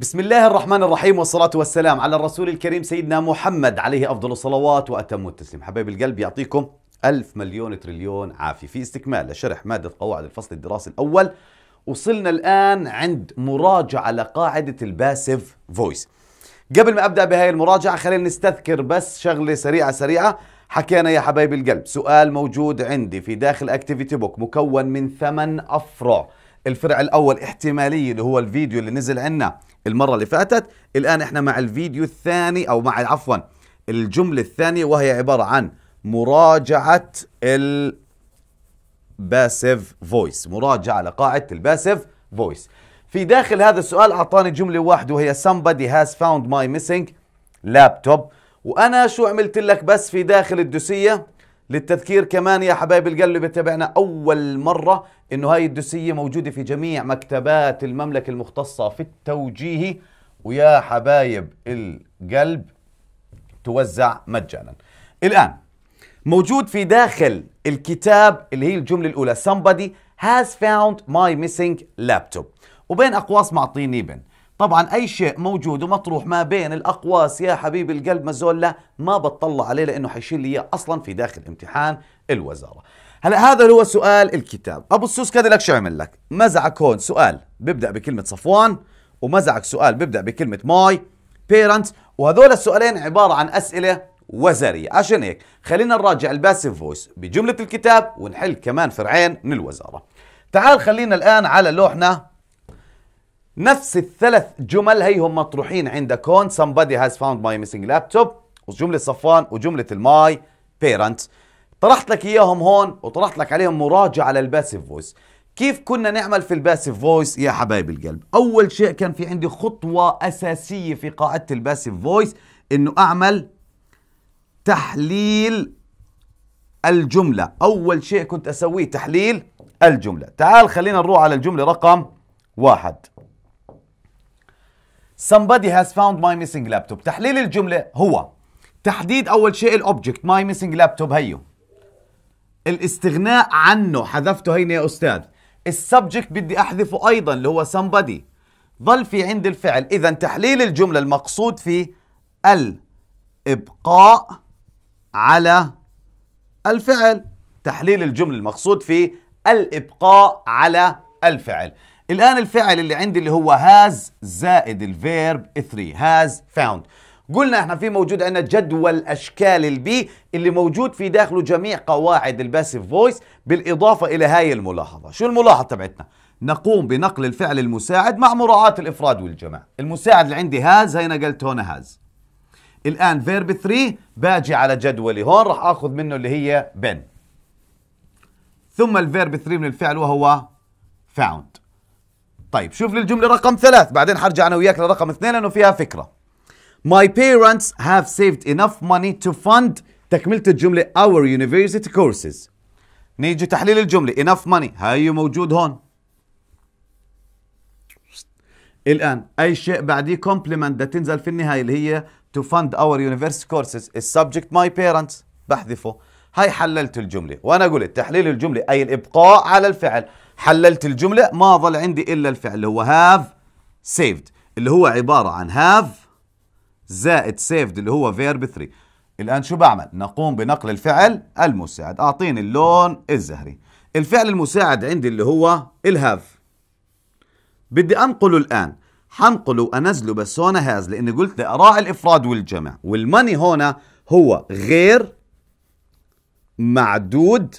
بسم الله الرحمن الرحيم والصلاة والسلام على الرسول الكريم سيدنا محمد عليه أفضل الصلوات وأتم التسليم حبايب القلب يعطيكم ألف مليون تريليون عافية في استكمال لشرح مادة قواعد الفصل الدراسي الأول وصلنا الآن عند مراجعة لقاعدة الباسيف فويس قبل ما أبدأ بهاي المراجعة خلينا نستذكر بس شغلة سريعة سريعة حكينا يا حبايب القلب سؤال موجود عندي في داخل اكتيفيتي بوك مكون من ثمان أفرع الفرع الاول احتمالي اللي هو الفيديو اللي نزل عنا المره اللي فاتت الان احنا مع الفيديو الثاني او مع عفوا الجمله الثانيه وهي عباره عن مراجعه الباسيف فويس مراجعه لقاعده الباسيف فويس في داخل هذا السؤال اعطاني جمله واحده وهي somebody has found my missing laptop وانا شو عملت لك بس في داخل الدوسيه للتذكير كمان يا حبايب القلب اللي بتابعنا أول مرة إنه هاي الدوسيه موجودة في جميع مكتبات المملكة المختصة في التوجيه ويا حبايب القلب توزع مجانا الآن موجود في داخل الكتاب اللي هي الجملة الأولى somebody has found my missing laptop وبين أقواس معطيني بنت طبعا اي شيء موجود ومطروح ما بين الاقواس يا حبيب القلب مزولة ما بتطلع عليه لانه حيشيل لي اياه اصلا في داخل امتحان الوزاره هلا هذا هو سؤال الكتاب ابو السوس كذا لك شو عمل لك مزعك هون سؤال بيبدا بكلمه صفوان ومزعك سؤال بيبدا بكلمه ماي بيرنتس وهذول السؤالين عباره عن اسئله وزاريه عشان هيك خلينا نراجع الباسيف فويس بجمله الكتاب ونحل كمان فرعين من الوزاره تعال خلينا الان على لوحنا نفس الثلاث جمل هيهم مطروحين عندك هون somebody has found my missing laptop وجملة صفوان وجملة الماي parents طرحت لك اياهم هون وطرحت لك عليهم مراجعة للباسيف فويس كيف كنا نعمل في الباسيف فويس يا حبايب القلب اول شيء كان في عندي خطوة اساسية في قاعدة الباسيف فويس انه اعمل تحليل الجملة أول شيء كنت أسويه تحليل الجملة تعال خلينا نروح على الجملة رقم واحد somebody has found my missing laptop تحليل الجملة هو تحديد أول شيء الأوبجكت my missing laptop هيو الاستغناء عنه حذفته هيني يا أستاذ السبجكت بدي أحذفه أيضا اللي هو somebody ظل في عند الفعل إذا تحليل الجملة المقصود فيه الإبقاء على الفعل تحليل الجملة المقصود فيه الإبقاء على الفعل الآن الفعل اللي عندي اللي هو has زائد الفيرب 3 has found قلنا احنا في موجود عندنا جدول اشكال البي اللي موجود في داخله جميع قواعد الباسيف فويس بالاضافه الى هاي الملاحظه شو الملاحظه تبعتنا نقوم بنقل الفعل المساعد مع مراعاه الافراد والجمع المساعد اللي عندي هاز هي نقلت هون هاز الان فيرب 3 باجي على جدولي هون راح اخذ منه اللي هي بن ثم الفيرب 3 من الفعل وهو فاوند طيب شوف لي الجملة رقم ثلاث بعدين حرجع أنا وياك لرقم اثنين لأنه فيها فكرة My parents have saved enough money to fund تكملة الجملة our university courses نيجي تحليل الجملة enough money هاي موجود هون الآن أي شيء بعديه كومبلمنت ده تنزل في النهاية اللي هي to fund our university courses السبجكت my parents بحذفه هاي حللت الجملة وأنا قلت تحليل الجملة أي الإبقاء على الفعل حللت الجملة ما ظل عندي إلا الفعل اللي هو have saved اللي هو عبارة عن have زائد saved اللي هو verb 3 الآن شو بعمل؟ نقوم بنقل الفعل المساعد أعطيني اللون الزهري الفعل المساعد عندي اللي هو الهاف بدي أنقله الآن حنقله وأنزله بس هون هاز لأني قلت لأراء الإفراد والجمع والماني هنا هو غير معدود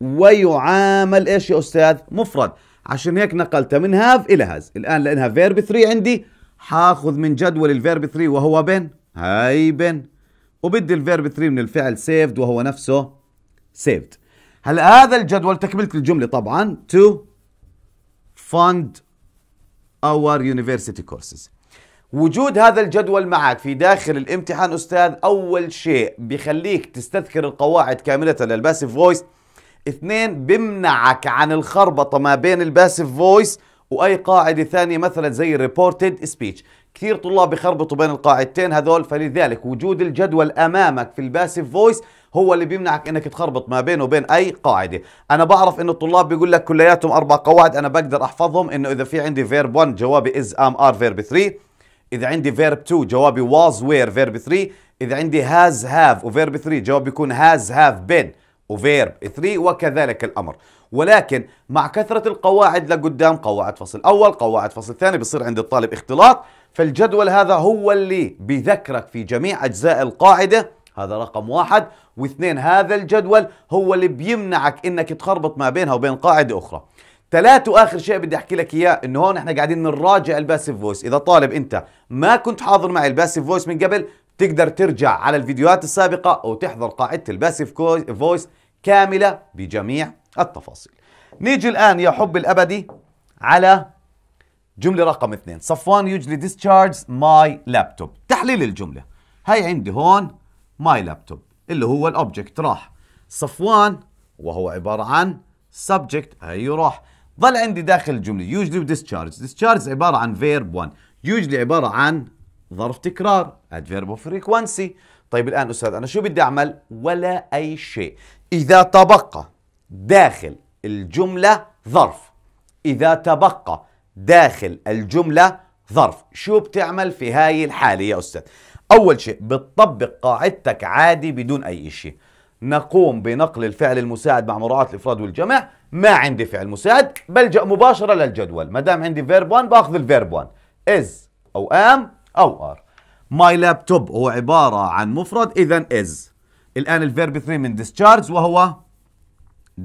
ويعامل ايش يا استاذ مفرد عشان هيك نقلت من هاف الى هاز الان لانها فيرب 3 عندي حاخذ من جدول الفيرب 3 وهو بن هاي بن وبدي الفيرب 3 من الفعل سيفد وهو نفسه سيفد هلا هذا الجدول تكملة الجملة طبعا تو فند اور يونيفرسيتي كورسز وجود هذا الجدول معك في داخل الامتحان أستاذ أول شيء بخليك تستذكر القواعد كاملة للباسيف فويس اثنين بمنعك عن الخربطة ما بين الباسف فويس واي قاعدة ثانية مثلا زي الريبورتد سبيتش كثير طلاب بخربطوا بين القاعدتين هذول فلذلك وجود الجدول امامك في الباسف فويس هو اللي بيمنعك انك تخربط ما بينه وبين اي قاعده انا بعرف انه الطلاب بيقول لك كلياتهم اربع قواعد انا بقدر احفظهم انه اذا في عندي فيرب 1 جوابي از ام ار فيرب 3 اذا عندي فيرب 2 جوابي واز وير فيرب 3 اذا عندي هاز هاف وفيرب 3 جوابي يكون هاز هاف بين وفيرب 3 وكذلك الأمر ولكن مع كثرة القواعد لقدام قواعد فصل أول قواعد فصل ثاني بصير عند الطالب اختلاط فالجدول هذا هو اللي بذكرك في جميع أجزاء القاعدة هذا رقم واحد واثنين هذا الجدول هو اللي بيمنعك انك تخربط ما بينها وبين قاعدة اخرى ثلاثة واخر شيء بدي احكي لك اياه انه هون احنا قاعدين نراجع الباسيف فويس اذا طالب انت ما كنت حاضر معي الباسيف فويس من قبل تقدر ترجع على الفيديوهات السابقة وتحضر قاعدة الباسيف فويس كاملة بجميع التفاصيل نيجي الآن يا حب الأبدي على جملة رقم اثنين صفوان يجلي ديسشارج ماي لابتوب تحليل الجملة هاي عندي هون ماي لابتوب اللي هو الأوبجكت راح صفوان وهو عبارة عن subject هي راح ظل عندي داخل الجملة يجلي وديسشارج ديسشارج عبارة عن verb 1 يجلي عبارة عن ظرف تكرار adverb of frequency طيب الآن أستاذ أنا شو بدي أعمل ولا أي شيء إذا تبقى داخل الجملة ظرف إذا تبقى داخل الجملة ظرف شو بتعمل في هاي الحالة يا أستاذ أول شيء بتطبق قاعدتك عادي بدون أي شيء نقوم بنقل الفعل المساعد مع مراعاة الإفراد والجمع ما عندي فعل مساعد بلجأ مباشرة للجدول ما دام عندي فيرب 1 باخذ الفيرب 1 از أو ام أو ار ماي لابتوب هو عبارة عن مفرد إذا إز الآن الفيرب 3 من discharge وهو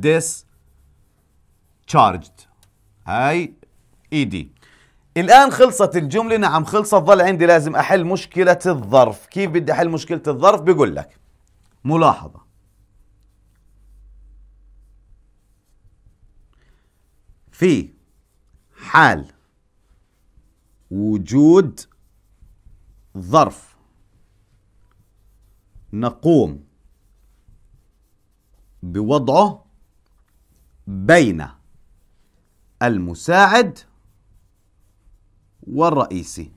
discharged هاي ايدي e الآن خلصت الجملة نعم خلصت ظل عندي لازم أحل مشكلة الظرف كيف بدي أحل مشكلة الظرف بقول لك ملاحظة في حال وجود ظرف نقوم بوضعه بين المساعد والرئيسي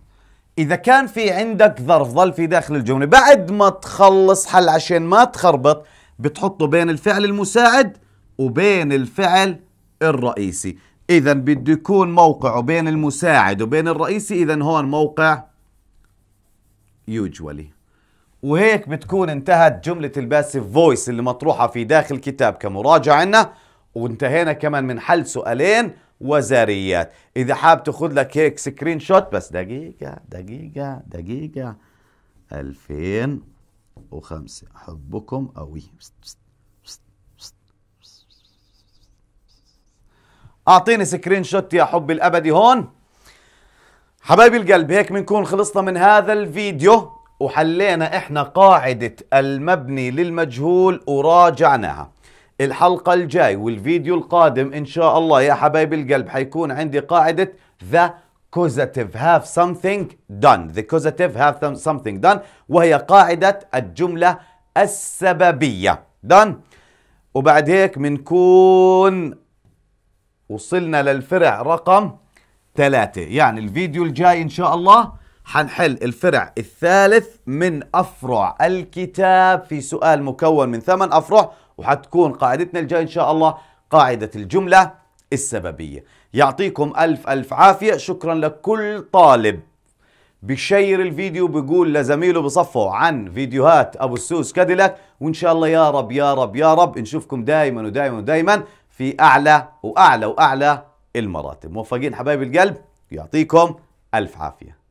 إذا كان في عندك ظرف ظل في داخل الجملة بعد ما تخلص حل عشان ما تخربط بتحطه بين الفعل المساعد وبين الفعل الرئيسي إذا بده يكون موقعه بين المساعد وبين الرئيسي إذا هون موقع يوجوالي وهيك بتكون انتهت جملة الباسيف فويس اللي مطروحة في داخل الكتاب كمراجعة عنا وانتهينا كمان من حل سؤالين وزاريات إذا حاب تاخذ لك هيك سكرين شوت بس دقيقة دقيقة دقيقة 2005 حبكم قوي أعطيني سكرين شوت يا حبي الأبدي هون حبايب القلب هيك بنكون خلصنا من هذا الفيديو وحلينا احنا قاعدة المبني للمجهول وراجعناها الحلقة الجاي والفيديو القادم ان شاء الله يا حبايب القلب حيكون عندي قاعدة the causative have something done the causative have something done وهي قاعدة الجملة السببية done وبعد هيك بنكون وصلنا للفرع رقم ثلاثة يعني الفيديو الجاي إن شاء الله حنحل الفرع الثالث من أفرع الكتاب في سؤال مكون من ثمان أفرع وحتكون قاعدتنا الجاي إن شاء الله قاعدة الجملة السببية يعطيكم ألف ألف عافية شكرا لكل طالب بشير الفيديو بقول لزميله بصفه عن فيديوهات أبو السوس كاديلاك وإن شاء الله يا رب يا رب يا رب نشوفكم دائما ودائما ودائما في أعلى وأعلى وأعلى المراتب موفقين حبايب القلب يعطيكم ألف عافية